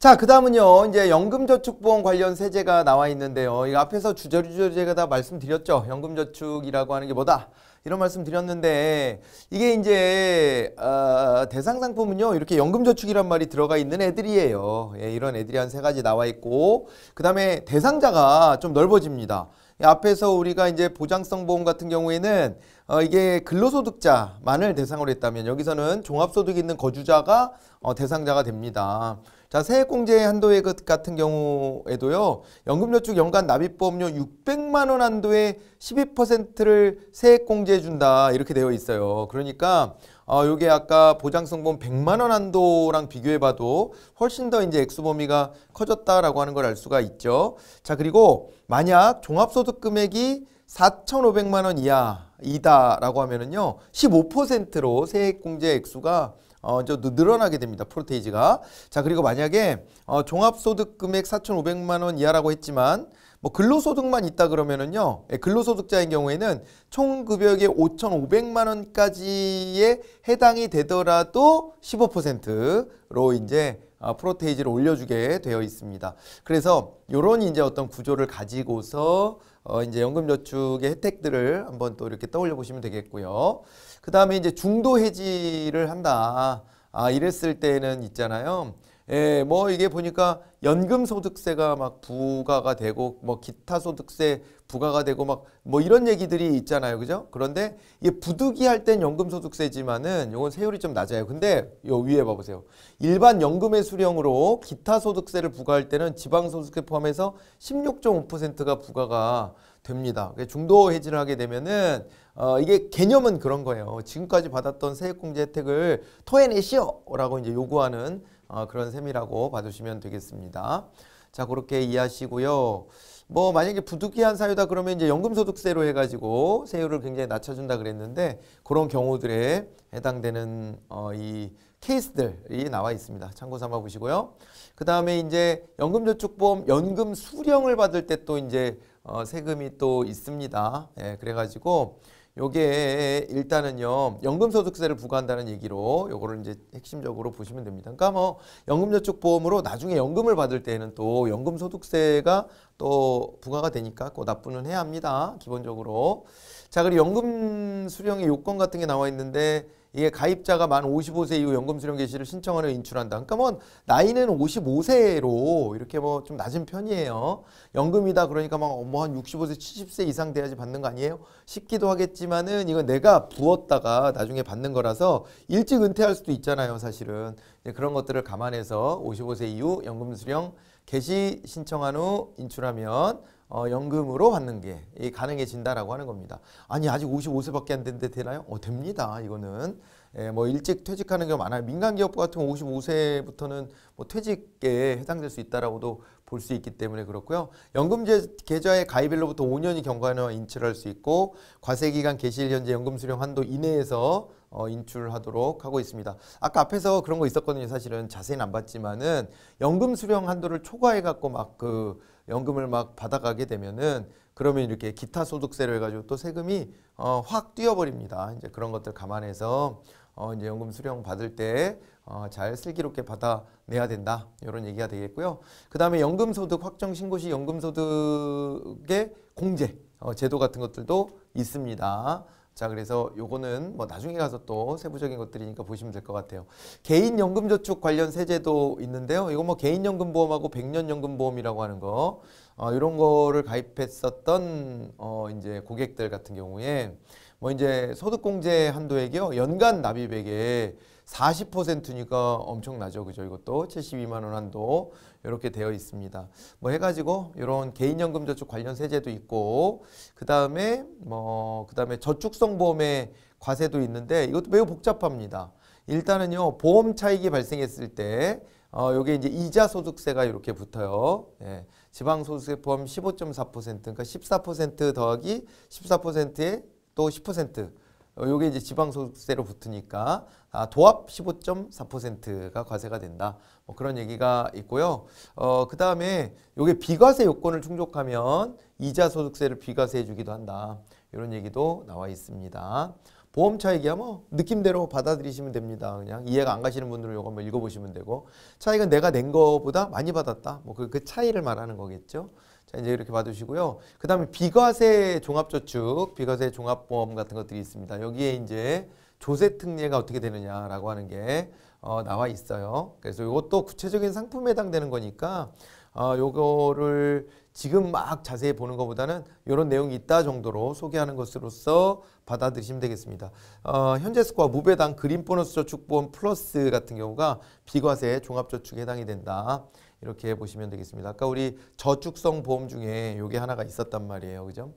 자, 그 다음은요, 이제 연금저축보험 관련 세제가 나와 있는데요. 이 앞에서 주저주저제가 리리다 말씀드렸죠. 연금저축이라고 하는 게 뭐다? 이런 말씀 드렸는데 이게 이제 어, 대상 상품은요 이렇게 연금저축이란 말이 들어가 있는 애들이에요. 예, 이런 애들이 한 세 가지 나와 있고 그 다음에 대상자가 좀 넓어집니다. 앞에서 우리가 이제 보장성 보험 같은 경우에는 어, 이게 근로소득자만을 대상으로 했다면 여기서는 종합소득 있는 거주자가 어, 대상자가 됩니다. 자, 세액공제 한도의 것 같은 경우에도요. 연금저축 연간 납입보험료 600만 원한도에 12%를 세액공제해 준다. 이렇게 되어 있어요. 그러니까 어, 요게 아까 보장성보 100만 원 한도랑 비교해 봐도 훨씬 더 이제 액수 범위가 커졌다라고 하는 걸 알 수가 있죠. 자, 그리고 만약 종합소득 금액이 4,500만 원 이하이다라고 하면은요. 15%로 세액공제 액수가 어, 저 늘어나게 됩니다. 프로테이지가 자, 그리고 만약에 어, 종합소득 금액 4,500만 원 이하라고 했지만 뭐 근로소득만 있다 그러면은요. 예, 근로소득자인 경우에는 총 급여액의 5,500만 원까지에 해당이 되더라도 15%로 이제 아, 프로테이지를 올려주게 되어 있습니다. 그래서 요런 이제 어떤 구조를 가지고서 어, 이제 연금저축의 혜택들을 한번 또 이렇게 떠올려 보시면 되겠고요. 그 다음에 이제 중도 해지를 한다. 아, 이랬을 때는 있잖아요. 예, 뭐 이게 보니까 연금 소득세가 막 부과가 되고 뭐 기타 소득세 부과가 되고 막 뭐 이런 얘기들이 있잖아요. 그죠? 그런데 이게 부득이할 땐 연금 소득세지만은 요건 세율이 좀 낮아요. 근데 요 위에 봐 보세요. 일반 연금의 수령으로 기타 소득세를 부과할 때는 지방 소득세 포함해서 16.5%가 부과가 됩니다. 중도 해지를 하게 되면은 어, 이게 개념은 그런 거예요. 지금까지 받았던 세액공제 혜택을 토해내시오라고 이제 요구하는 어, 그런 셈이라고 봐주시면 되겠습니다. 자 그렇게 이해하시고요. 뭐 만약에 부득이한 사유다 그러면 이제 연금소득세로 해가지고 세율을 굉장히 낮춰준다 그랬는데 그런 경우들에 해당되는 어, 이 케이스들이 나와 있습니다. 참고 삼아 보시고요. 그 다음에 이제 연금저축보험 연금 수령을 받을 때 또 이제 어, 세금이 또 있습니다. 예, 그래가지고 요게 일단은요 연금소득세를 부과한다는 얘기로 요거를 이제 핵심적으로 보시면 됩니다. 그러니까 뭐 연금저축보험으로 나중에 연금을 받을 때에는 또 연금소득세가 또 부과가 되니까 꼭 납부는 해야 합니다. 기본적으로 자 그리고 연금 수령의 요건 같은 게 나와 있는데 이게 가입자가 만 55세 이후 연금 수령 개시를 신청하는 인출한다. 그러니까 뭐 나이는 55세로 이렇게 뭐 좀 낮은 편이에요. 연금이다 그러니까 막뭐한 65세, 70세 이상 돼야지 받는 거 아니에요? 싶기도 하겠지만은 이건 내가 부었다가 나중에 받는 거라서 일찍 은퇴할 수도 있잖아요, 사실은. 그런 것들을 감안해서 55세 이후 연금 수령 개시 신청한 후 인출하면 어, 연금으로 받는 게 가능해진다라고 하는 겁니다. 아니 아직 55세밖에 안 됐는데 되나요? 어, 됩니다. 이거는 예, 뭐 일찍 퇴직하는 경우 많아요. 민간 기업 같은 55세부터는 뭐 퇴직에 해당될 수 있다라고도 볼 수 있기 때문에 그렇고요. 연금 제 계좌의 가입일로부터 5년이 경과하는 인출할 수 있고 과세기간 개시일 현재 연금 수령 한도 이내에서 어, 인출하도록 하고 있습니다. 아까 앞에서 그런 거 있었거든요. 사실은 자세히는 안 봤지만은 연금 수령 한도를 초과해 갖고 막그 연금을 막 받아가게 되면은 그러면 이렇게 기타 소득세를 가지고 또 세금이 어, 확 뛰어버립니다. 이제 그런 것들 감안해서 어, 이제 연금 수령 받을 때 어, 잘 슬기롭게 받아내야 된다. 이런 얘기가 되겠고요. 그 다음에 연금소득 확정 신고 시 연금소득의 공제 어, 제도 같은 것들도 있습니다. 자 그래서 요거는 뭐 나중에 가서 또 세부적인 것들이니까 보시면 될 것 같아요. 개인연금저축 관련 세제도 있는데요. 이거 뭐 개인연금보험하고 백년연금보험이라고 하는 거 어, 이런 거를 가입했었던 어, 이제 고객들 같은 경우에 뭐 이제 소득공제 한도액이요 연간 납입액의 40%니까 엄청나죠, 그죠? 이것도 72만 원 한도 이렇게 되어 있습니다. 뭐 해가지고 이런 개인연금저축 관련 세제도 있고 그 다음에 뭐그 다음에 저축성 보험의 과세도 있는데 이것도 매우 복잡합니다. 일단은요 보험 차익이 발생했을 때 어, 요게 이제 이자 소득세가 이렇게 붙어요. 예. 지방 소득세 포함 15.4% 그러니까 14% 더하기 14%에 또10% 어, 요게 이제 지방소득세로 붙으니까 아, 도합 15.4%가 과세가 된다. 뭐 그런 얘기가 있고요. 어, 그 다음에 요게 비과세 요건을 충족하면 이자 소득세를 비과세해 주기도 한다. 이런 얘기도 나와 있습니다. 보험차 얘기하면 뭐 느낌대로 받아들이시면 됩니다. 그냥 이해가 안 가시는 분들은 이거 한번 읽어보시면 되고 차이가 내가 낸 거보다 많이 받았다. 뭐 그 그 차이를 말하는 거겠죠. 자 이제 이렇게 봐주시고요그 다음에 비과세 종합저축, 비과세 종합보험 같은 것들이 있습니다. 여기에 이제 조세특례가 어떻게 되느냐라고 하는 게 어, 나와 있어요. 그래서 이것도 구체적인 상품에 해당되는 거니까 어, 요거를 지금 막 자세히 보는 것보다는 이런 내용이 있다 정도로 소개하는 것으로서 받아들이시면 되겠습니다. 어, 현재 스코어 무배당 그린 보너스 저축보험 플러스 같은 경우가 비과세 종합저축에 해당이 된다. 이렇게 보시면 되겠습니다. 아까 우리 저축성 보험 중에 요게 하나가 있었단 말이에요. 그죠?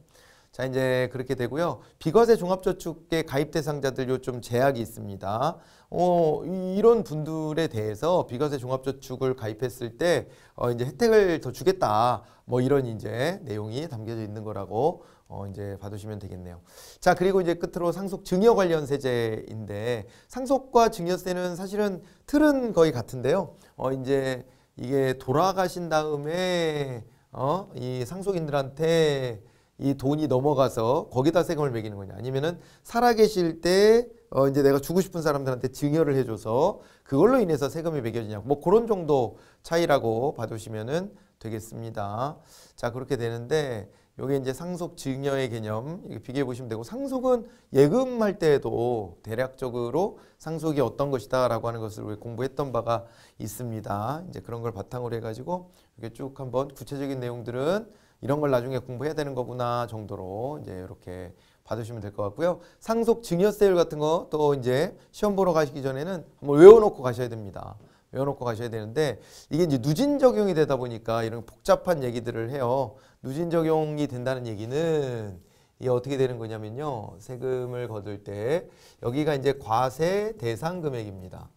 자 이제 그렇게 되고요. 비과세 종합저축계 가입 대상자들 요 좀 제약이 있습니다. 어 이런 분들에 대해서 비과세 종합저축을 가입했을 때 어, 이제 혜택을 더 주겠다 뭐 이런 이제 내용이 담겨져 있는 거라고 어, 이제 봐두시면 되겠네요. 자, 그리고 이제 끝으로 상속 증여 관련 세제인데 상속과 증여세는 사실은 틀은 거의 같은데요. 어, 이제 이게 돌아가신 다음에 어, 이 상속인들한테 이 돈이 넘어가서 거기다 세금을 매기는 거냐 아니면은 살아계실 때 어, 이제 내가 주고 싶은 사람들한테 증여를 해줘서 그걸로 인해서 세금이 매겨지냐 뭐 그런 정도 차이라고 봐두시면은 되겠습니다. 자 그렇게 되는데 요게 이제 상속 증여의 개념 이렇게 비교해 보시면 되고 상속은 예금할 때에도 대략적으로 상속이 어떤 것이다 라고 하는 것을 우리 공부했던 바가 있습니다. 이제 그런 걸 바탕으로 해가지고 이렇게 쭉 한번 구체적인 내용들은 이런 걸 나중에 공부해야 되는 거구나 정도로 이제 이렇게 받으시면될 것 같고요. 상속 증여세율 같은 거 또 이제 시험 보러 가시기 전에는 한번 외워놓고 가셔야 됩니다. 외워놓고 가셔야 되는데 이게 이제 누진 적용이 되다 보니까 이런 복잡한 얘기들을 해요. 누진 적용이 된다는 얘기는 이게 어떻게 되는 거냐면요. 세금을 거둘 때 여기가 이제 과세 대상 금액입니다.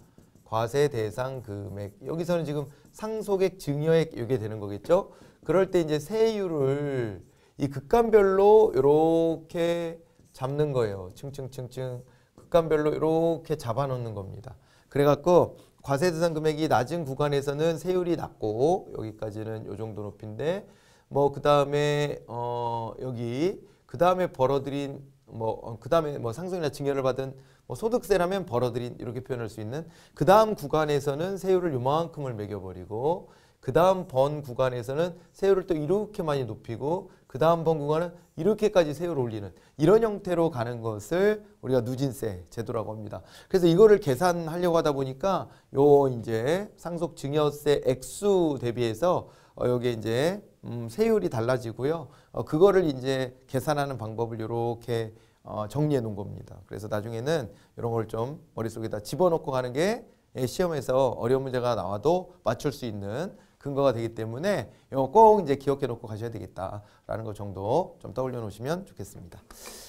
과세 대상 금액 여기서는 지금 상속액 증여액 이게 되는 거겠죠. 그럴 때 이제 세율을 이 극간별로 이렇게 잡는 거예요. 층층층층 극간별로 이렇게 잡아놓는 겁니다. 그래갖고 과세대상 금액이 낮은 구간에서는 세율이 낮고 여기까지는 요 정도 높인데 뭐 그 다음에 어 여기 그 다음에 벌어들인 뭐그 다음에 뭐, 어, 뭐 상속이나 증여를 받은 뭐 소득세라면 벌어들인 이렇게 표현할 수 있는 그 다음 구간에서는 세율을 요만큼을 매겨버리고 그 다음 번 구간에서는 세율을 또 이렇게 많이 높이고 그 다음 번 구간은 이렇게까지 세율을 올리는 이런 형태로 가는 것을 우리가 누진세 제도라고 합니다. 그래서 이거를 계산하려고 하다 보니까 요 이제 상속 증여세 액수 대비해서 어 여기 이제 음 세율이 달라지고요. 어 그거를 이제 계산하는 방법을 이렇게 어 정리해 놓은 겁니다. 그래서 나중에는 이런 걸 좀 머릿속에다 집어넣고 가는 게 예, 시험에서 어려운 문제가 나와도 맞출 수 있는 근거가 되기 때문에 이거 꼭 이제 기억해 놓고 가셔야 되겠다라는 것 정도 좀 떠올려 놓으시면 좋겠습니다.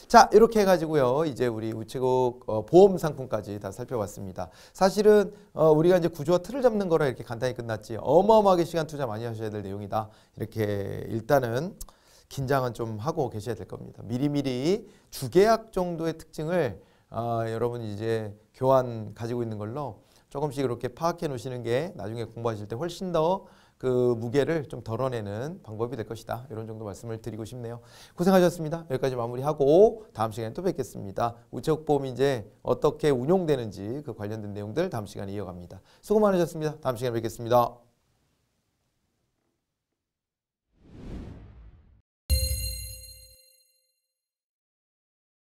자 이렇게 해가지고요 이제 우리 우체국 어, 보험 상품까지 다 살펴봤습니다. 사실은 어, 우리가 이제 구조와 틀을 잡는 거라 이렇게 간단히 끝났지 어마어마하게 시간 투자 많이 하셔야 될 내용이다. 이렇게 일단은 긴장은 좀 하고 계셔야 될 겁니다. 미리미리 주계약 정도의 특징을 어, 여러분 이제 교환 가지고 있는 걸로 조금씩 이렇게 파악해 놓으시는 게 나중에 공부하실 때 훨씬 더그 무게를 좀 덜어내는 방법이 될 것이다. 이런 정도 말씀을 드리고 싶네요. 고생하셨습니다. 여기까지 마무리하고 다음 시간에 또 뵙겠습니다. 우체국 보험이 이제 어떻게 운용되는지 그 관련된 내용들 다음 시간에 이어갑니다. 수고 많으셨습니다. 다음 시간에 뵙겠습니다.